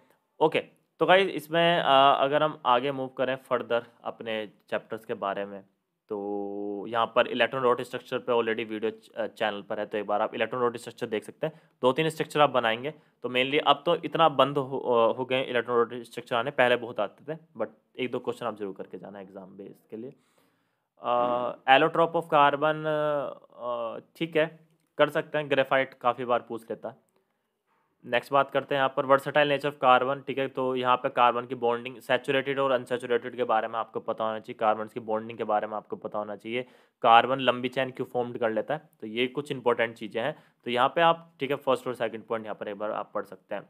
ओके तो भाई इसमें अगर हम आगे मूव करें फर्दर अपने चैप्टर्स के बारे में तो यहाँ पर इलेक्ट्रॉन रोड स्ट्रक्चर पे ऑलरेडी वीडियो चैनल पर है तो एक बार आप इलेक्ट्रॉन रोड स्ट्रक्चर देख सकते हैं दो तीन स्ट्रक्चर आप बनाएंगे तो मेनली अब तो इतना बंद हो, हो गए इलेक्ट्रॉन रोड स्ट्रक्चर आने पहले बहुत आते थे बट एक दो क्वेश्चन आप जरूर करके जाना एग्जाम बेस के लिए एलोट्रॉप ऑफ कार्बन ठीक है कर सकते हैं ग्रेफाइट काफ़ी बार पूछ लेता है नेक्स्ट बात करते हैं यहाँ पर वर्सटाइल नेचर ऑफ कार्बन ठीक है तो यहाँ पर कार्बन की बॉन्डिंग सैचुरेटेड और अनसेचुरेटेड के बारे में आपको पता होना चाहिए कार्बन की बॉन्डिंग के बारे में आपको पता होना चाहिए कार्बन लंबी चैन क्यों फॉर्म्ड कर लेता है तो ये कुछ इंपॉर्टेंट चीज़ें हैं तो यहाँ पर आप ठीक है फर्स्ट और सेकेंड पॉइंट यहाँ पर एक बार आप पढ़ सकते हैं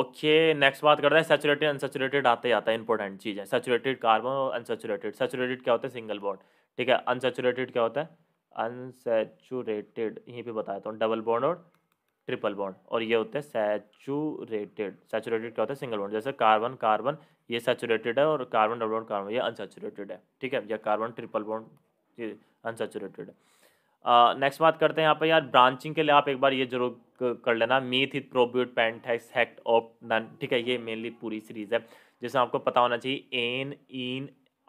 ओके नेक्स्ट बात करते हैं सैचुरेटेड अनसेचुरेटेड आते आते है इंपॉर्टेंट चीज़ है सैचुरेटेड कार्बन और अनसेचुरेटेड सेचुरेटेड क्या होता है सिंगल बॉन्ड ठीक है अनसेचुरेटेड क्या होता है अनसेचुरेटेड यहीं पे बताता हूँ डबल बॉन्ड और ट्रिपल बॉन्ड और ये होते हैं सैचुरेटेड सैचुरेटेड क्या होता है सिंगल बॉन्ड जैसे कार्बन कार्बन ये सैचुरेटेड है और कार्बन डबल बॉन्ड कार्बन ये अनसेचुरेटेड है ठीक है या कार्बन ट्रिपल बॉन्ड ये अनसेचुरेटेड है नेक्स्ट बात करते हैं यहाँ पर यार ब्रांचिंग के लिए आप एक बार ये जरूर कर लेना मीथ इथ प्रोब्यूट पेंटेक्स हेक्ट ऑफ नन ठीक है ये मेनली पूरी सीरीज है जिसमें आपको पता होना चाहिए एन इन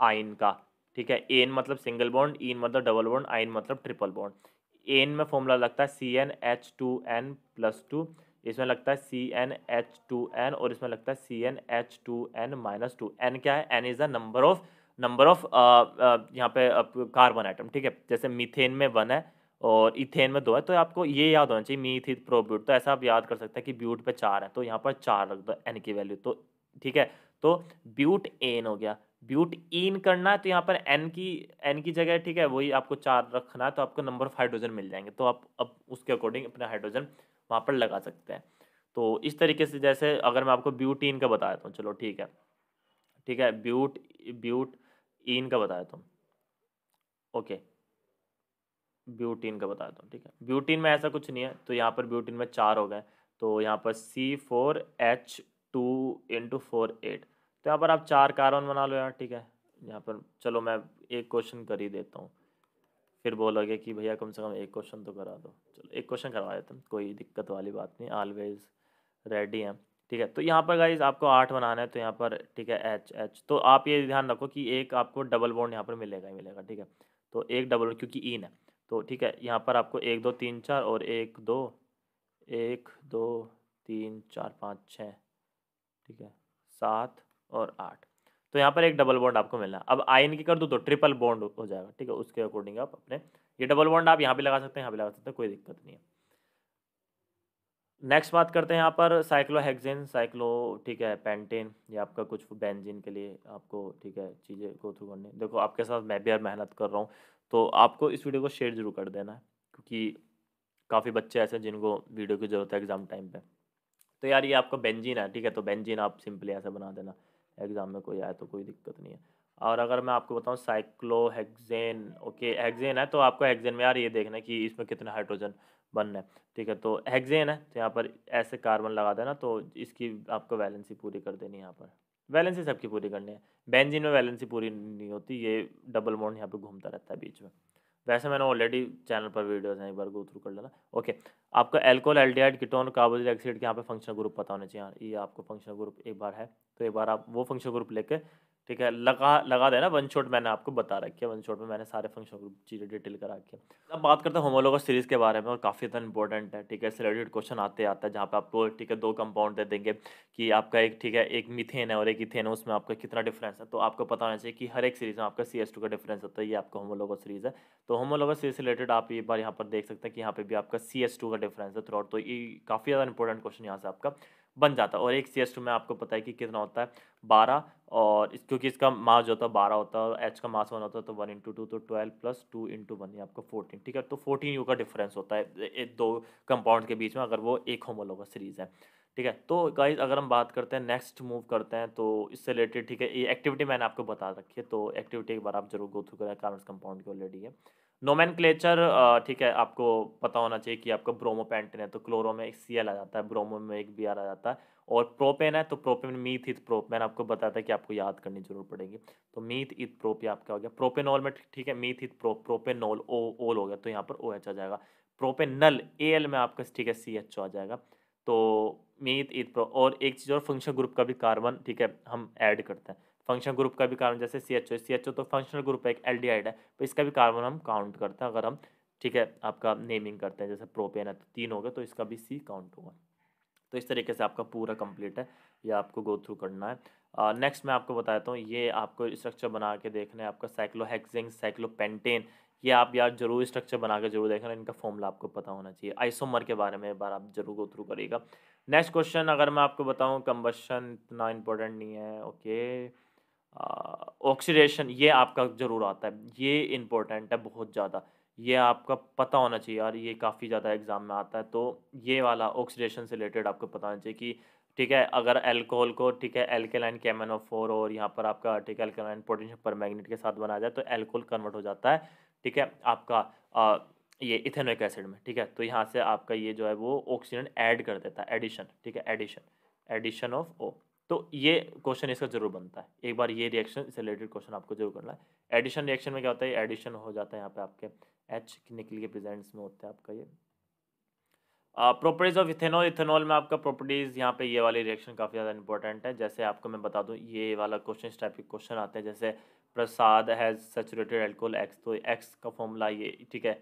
आइन का ठीक है एन मतलब सिंगल बॉन्ड इन मतलब डबल बॉन्ड आइन मतलब ट्रिपल बॉन्ड एन में फॉर्मूला लगता है C N H two N plus two इसमें लगता है C N H two N और इसमें लगता है C N H two N minus two N क्या है N is the number of number of यहाँ पे कार्बन uh, आइटम ठीक है जैसे मीथेन में वन है और इथेन में दो है तो आपको ये याद होना चाहिए मीथिन प्रोब्यूट तो ऐसा आप याद कर सकते हैं कि ब्यूट पे चार है तो यहाँ पर चार रख दो एन की वैल्यू तो ठीक है तो ब्यूट एन हो गया ब्यूट इन करना है तो यहाँ पर एन की एन की जगह ठीक है वही आपको चार रखना है तो आपको नंबर ऑफ हाइड्रोजन मिल जाएंगे तो आप अब उसके अकॉर्डिंग अपना हाइड्रोजन वहाँ पर लगा सकते हैं तो इस तरीके से जैसे अगर मैं आपको ब्यूट इन का बता देता हूँ चलो ठीक है ठीक है ब्यूट ब्यूट इन का बता देता हूँ ओके ब्यूटीन का बता देता हूँ ठीक है ब्यूटीन में ऐसा कुछ नहीं है तो यहाँ पर ब्यूटीन में चार हो गए तो यहाँ पर C four H two into four eight तो यहाँ पर आप चार कार्बन बना लो यार ठीक है यहाँ पर चलो मैं एक क्वेश्चन कर ही देता हूँ फिर बोलोगे कि भैया कम से कम एक क्वेश्चन तो करा दो चलो एक क्वेश्चन करवा देता हूँ कोई दिक्कत वाली बात नहीं ऑलवेज रेडी हैं ठीक है तो यहाँ पर गाइज आपको आठ बनाना है तो यहाँ पर ठीक है एच एच तो आप ये ध्यान रखो कि एक आपको डबल बोर्ड यहाँ पर मिलेगा ही मिलेगा ठीक है तो एक डबल क्योंकि ईन e है तो ठीक है यहाँ पर आपको एक दो तीन चार और एक दो एक दो तीन चार पाँच छः ठीक है सात और आठ तो यहाँ पर एक डबल बॉन्ड आपको मिलना अब आयन की कर दो तो ट्रिपल बॉन्ड हो जाएगा ठीक है उसके अकॉर्डिंग आप अपने ये डबल बॉन्ड आप यहाँ भी लगा सकते हैं यहाँ भी लगा सकते हैं कोई दिक्कत नहीं है नेक्स्ट बात करते हैं यहाँ पर साइक्लोहेक्सेन साइक्लो ठीक है पेंटेन या आपका कुछ बेंजिन के लिए आपको ठीक है चीज़ें गो थ्रू करनी देखो आपके साथ मैं भी यार मेहनत कर रहा हूँ तो आपको इस वीडियो को शेयर जरूर कर देना है क्योंकि काफ़ी बच्चे ऐसे हैं जिनको वीडियो की ज़रूरत है एग्ज़ाम टाइम पर तो यार ये आपका बेंजिन है ठीक है तो बेंजिन आप सिंपली ऐसे बना देना एग्ज़ाम में कोई आए तो कोई दिक्कत नहीं है और अगर मैं आपको बताऊँ साइक्लो ओके हेक्जेन है तो आपको हेक्जेन में यार ये देखना है कि इसमें कितना हाइड्रोजन बनना है ठीक है तो हेक्जेन है तो यहाँ पर ऐसे कार्बन लगा देना तो इसकी आपको वैलेंसी पूरी कर देनी है यहाँ पर वैलेंसी सबकी पूरी करनी है बेंजीन में वैलेंसी पूरी नहीं होती ये डबल मोड यहाँ पर घूमता रहता है बीच में वैसे मैंने ऑलरेडी चैनल पर वीडियोस हैं एक बार गो थ्रू कर लेना ओके आपका alcohol aldehyde ketone carboxyl acid के यहाँ पे फंक्शनल ग्रुप पता होना चाहिए हाँ, ये आपको फंक्शनल ग्रुप एक बार है तो एक बार आप वो फंक्शनल ग्रुप लेके ठीक है लगा लगा देना वन शॉट मैंने आपको बता रखी है वन शॉट में मैंने सारे फंक्शन को चीज़ें डिटेल करा के अब बात करते हैं होमोलोगस सीरीज़ के बारे में और काफ़ी ज़्यादा इंपॉर्टेंट है ठीक है इससे रिलेटेड क्वेश्चन आते आता है जहाँ पे आपको ठीक है दो कंपाउंड दे देंगे कि आपका एक ठीक है एक मिथेन है और एक इथेन है उसमें आपका कितना डिफरेंस है तो आपको पता होना चाहिए कि हर एक सीरीज़ में आपका सी का डिफरेंस होता है ये आपका होमोलोगस सीरीज़ है तो होमोलोगस सीरीज रिलेटेड आप एक बार यहाँ पर देख सकते हैं कि यहाँ पर भी आपका सी का डिफरेंस है थ्रॉट तो ये काफ़ी ज़्यादा इंपॉर्टेंट क्वेश्चन यहाँ से आपका बन जाता है और एक सी एस टू में आपको पता है कि कितना होता है बारह और इस क्योंकि इसका मास जो होता है बारह होता है और एच का मास वन होता है तो वन इंटू टू तो twelve plus two into one ये फोर्टीन ठीक है तो फोर्टीन यू का डिफरेंस होता है एक दो कंपाउंड के बीच में अगर वो एक का सीरीज़ है ठीक है तो गाइज अगर हम बात करते हैं नेक्स्ट मूव करते हैं तो इससे रिलेटेड ठीक है ये एक्टिविटी मैंने आपको बता रखी है तो एक्टिविटी एक बार आप जरूर गो थ्रू करें कार्बन कंपाउंड की ऑलरेडी है नोमैन क्लेचर ठीक है आपको पता होना चाहिए कि आपका ब्रोमो पेंटिन है तो क्लोरो में एक सी एल आ जाता है ब्रोमो में एक बी आर आ जाता है और प्रोपेन है तो प्रोपेन मीथ इथ प्रोप मैंने आपको बताया था कि आपको याद करनी जरूर पड़ेगी तो मीथ इथ प्रोप ये आपका हो गया प्रोपेनॉल में ठीक है मीथ इथ प्रोप प्रोपेनॉल ओ ओल हो गया तो यहाँ पर ओ एच आ जाएगा प्रोपेनल ए एल में आपका ठीक है सी एच आ जाएगा तो मीथ इथ प्रो और एक चीज़ और फंक्शन ग्रुप का भी कार्बन ठीक है हम ऐड करते हैं फंक्शनल ग्रुप का भी कार्बन जैसे C H O C H O तो फंक्शनल ग्रुप है एक एल है तो इसका भी कार्बन हम काउंट करते हैं अगर हम ठीक है आपका नेमिंग करते हैं जैसे प्रोपेन है तो तीन हो गए तो इसका भी सी काउंट होगा तो इस तरीके से आपका पूरा कंप्लीट है ये आपको गो थ्रू करना है नेक्स्ट uh, मैं आपको बताता हूँ ये आपको स्ट्रक्चर बना के देखना है आपका साइक्लोहेक्सिंग साइक्लोपेंटेन ये आप यार जरूर स्ट्रक्चर बना के जरूर देखना इनका फॉर्मूला आपको पता होना चाहिए आइसोमर के बारे में एक बार आप जरूर गो थ्रू करिएगा नेक्स्ट क्वेश्चन अगर मैं आपको बताऊँ कम्बशन इतना इंपॉर्टेंट नहीं है ओके okay. ऑक्सीडेशन ये आपका ज़रूर आता है ये इम्पोर्टेंट है बहुत ज़्यादा ये आपका पता होना चाहिए यार ये काफ़ी ज़्यादा एग्ज़ाम में आता है तो ये वाला ऑक्सीडेशन से रिलेटेड आपको पता होना चाहिए कि ठीक है अगर एल्कोहल को ठीक है एल्केलाइन फोर और यहाँ पर आपका ठीक है एल्केलाइन पोटेंशियम पर मैगनेट के साथ बनाया जाए तो एल्कोहल कन्वर्ट हो जाता है ठीक है आपका आ, ये इथेनोइक एसिड में ठीक है तो यहाँ से आपका ये जो है वो ऑक्सीजन ऐड कर देता है एडिशन ठीक है एडिशन एडिशन ऑफ ओ तो ये क्वेश्चन इसका जरूर बनता है एक बार ये रिएक्शन से रिलेटेड क्वेश्चन आपको जरूर करना है एडिशन रिएक्शन में क्या होता है एडिशन हो जाता है यहाँ पे आपके एच निकल के प्रेजेंट्स में होता है आपका ये प्रॉपर्टीज़ ऑफ इथेनॉल इथेनॉल में आपका प्रॉपर्टीज़ यहाँ पे ये वाली रिएक्शन काफ़ी ज़्यादा इंपॉर्टेंट है जैसे आपको मैं बता दूँ ये वाला क्वेश्चन इस टाइप के क्वेश्चन आते हैं जैसे Prasad has saturated alcohol X तो एक्स का फॉर्मूला ये ठीक है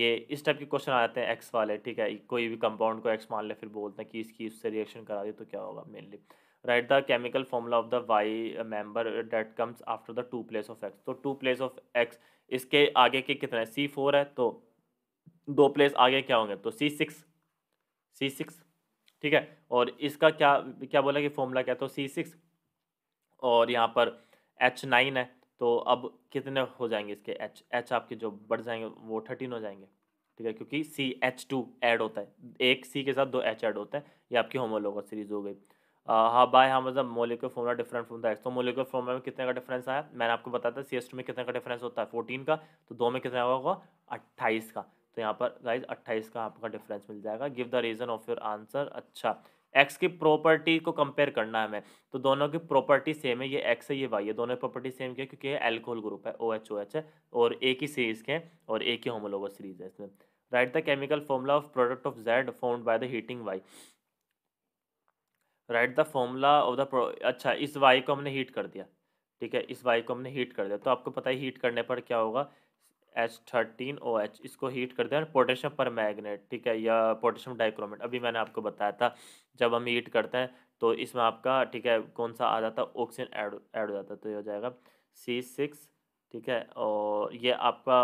ये इस टाइप के क्वेश्चन आ जाते हैं एक्स वाले ठीक है कोई भी कंपाउंड को एक्स मान ले फिर बोलते हैं कि इसकी उससे रिएक्शन करा दी तो क्या होगा mainly write the chemical formula of the Y member that comes after the two place of X तो टू प्लेस ऑफ एक्स इसके आगे के कितने सी फोर है तो दो प्लेस आगे क्या होंगे तो सी सिक्स सी सिक्स ठीक है और इसका क्या क्या बोला कि फॉर्मूला क्या तो सी सिक्स और यहाँ पर एच नाइन है तो अब कितने हो जाएंगे इसके एच एच आपके जो बढ़ जाएंगे वो थर्टीन हो जाएंगे ठीक है क्योंकि सी एच टू एड होता है एक सी के साथ दो एच ऐड होता है ये आपकी होमोलोगस सीरीज हो गई हाँ बाय हाँ मतलब molecular formula different from the X तो मोलिकुलर फॉर्मला में कितने का डिफरेंस आया मैंने आपको बताया था सी एस टू में कितने का डिफरेंस होता है फोर्टीन का तो दो में कितना होगा अट्ठाईस का तो यहाँ पर गाइज अट्ठाईस का आपका डिफरेंस मिल जाएगा give the reason of your answer अच्छा एक्स की प्रॉपर्टी को कंपेयर करना है हमें तो दोनों की प्रॉपर्टी सेम है ये एक्स है ये वाई है दोनों प्रॉपर्टी सेम क्या क्योंकि ये एल्कोहल ग्रुप है ओ एच ओ एच है और एक ही सीरीज के और एक ही होमोलोगो सीरीज है इसमें write the chemical formula of product of Z found by the heating Y write the formula of the अच्छा इस वाई को हमने हीट कर दिया ठीक है इस वाई को हमने हीट कर दिया तो आपको पता है हीट करने पर क्या होगा एच थर्टीन ओ एच इसको हीट कर दिया पोटेशियम पर मैगनेट ठीक है या पोटेशियम डाइक्रोमेट अभी मैंने आपको बताया था जब हम हीट करते हैं तो इसमें आपका ठीक है कौन सा आ जाता है ऑक्सीजन ऐड ऐड हो जाता है तो ये हो जाएगा सी सिक्स ठीक है और ये आपका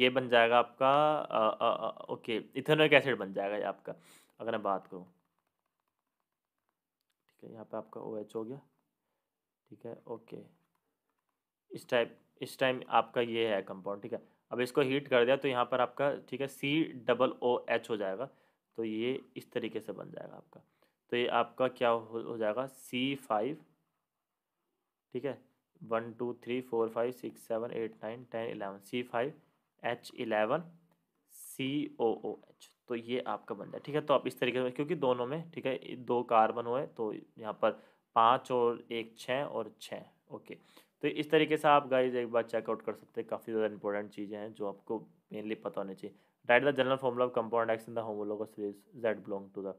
ये बन जाएगा आपका आ, आ, आ, ओके इथेनोइक एसिड बन जाएगा ये आपका अगर मैं बात करूँ यहाँ पे आपका ओ OH हो गया ठीक है ओके इस टाइप इस टाइम आपका ये है कंपाउंड ठीक है अब इसको हीट कर दिया तो यहाँ पर आपका ठीक है सी डबल ओ एच हो जाएगा तो ये इस तरीके से बन जाएगा आपका तो ये आपका क्या हो, हो जाएगा सी फाइव ठीक है one two three four five six seven eight nine ten eleven C five H eleven C O O H तो ये आपका बन जाए ठीक है तो आप इस तरीके से क्योंकि दोनों में ठीक है दो कार्बन हुए तो यहाँ पर पाँच और एक छः और छः ओके तो इस तरीके से आप गाइज एक बार चेकआउट कर सकते हैं काफ़ी ज़्यादा इंपॉर्टेंट चीज़ें हैं जो आपको मेनली पता होनी चाहिए write the general formula of compound X in the homologous series Z belong to the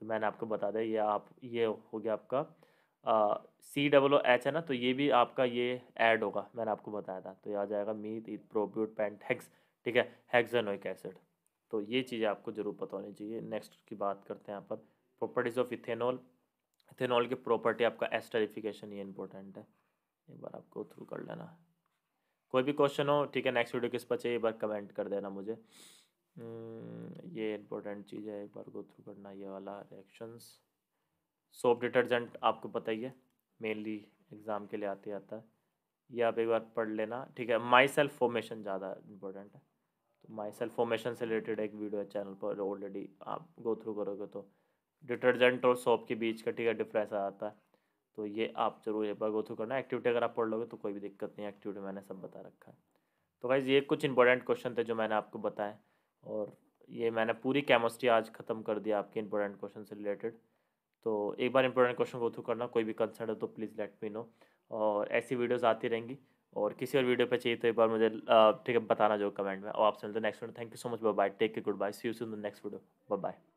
तो मैंने आपको बता दें ये आप ये हो गया आपका सी डबल ओ एच है ना तो ये भी आपका ये ऐड होगा मैंने आपको बताया था तो ये आ जाएगा मीथ प्रोब्यूट पेंट हेक्स ठीक है हेक्सनोइक एसिड तो ये चीज़ें आपको ज़रूर पता होनी चाहिए नेक्स्ट की बात करते हैं यहाँ पर प्रॉपर्टीज़ ऑफ इथेनॉल इथेनॉल की प्रॉपर्टी आपका एस्टरिफिकेशन ये इंपॉर्टेंट है एक बार आपको थ्रू कर लेना कोई भी क्वेश्चन हो ठीक है नेक्स्ट वीडियो किस पर चाहिए एक बार कमेंट कर देना मुझे hmm, ये इंपॉर्टेंट चीज़ है एक बार गो थ्रू करना ये वाला रिएक्शंस सोप डिटर्जेंट आपको पता ही है मेनली एग्ज़ाम के लिए आते आता है ये आप एक बार पढ़ लेना ठीक है माई सेल्फ फॉर्मेशन ज़्यादा इंपॉर्टेंट है माई सेल्फ फॉर्मेशन से रिलेटेड एक वीडियो है चैनल पर ऑलरेडी आप गो थ्रू करोगे तो डिटर्जेंट और सॉप के बीच का ठीक है डिफ्रेंस आ जाता है तो ये आप जरूर एक बार गो थ्रू करना एक्टिविटी अगर आप पढ़ लोगे तो कोई भी दिक्कत नहीं एक्टिविटी मैंने सब बता रखा है तो भाई ये कुछ इंपॉर्टेंट क्वेश्चन थे जो मैंने आपको बताए और ये मैंने पूरी केमिस्ट्री आज ख़त्म कर दिया आपके इंपॉर्टेंट क्वेश्चन से रिलेटेड तो एक बार इंपॉर्टेंट क्वेश्चन गो थ्रू करना कोई भी कंसर्न हो तो प्लीज़ लेट मी नो और ऐसी वीडियोज़ आती रहेंगी और किसी और वीडियो पे चाहिए तो एक बार मुझे ठीक है बताना जो कमेंट में और आपसे मिलते हैं next video thank you so much bye take care good bye see you in the next video bye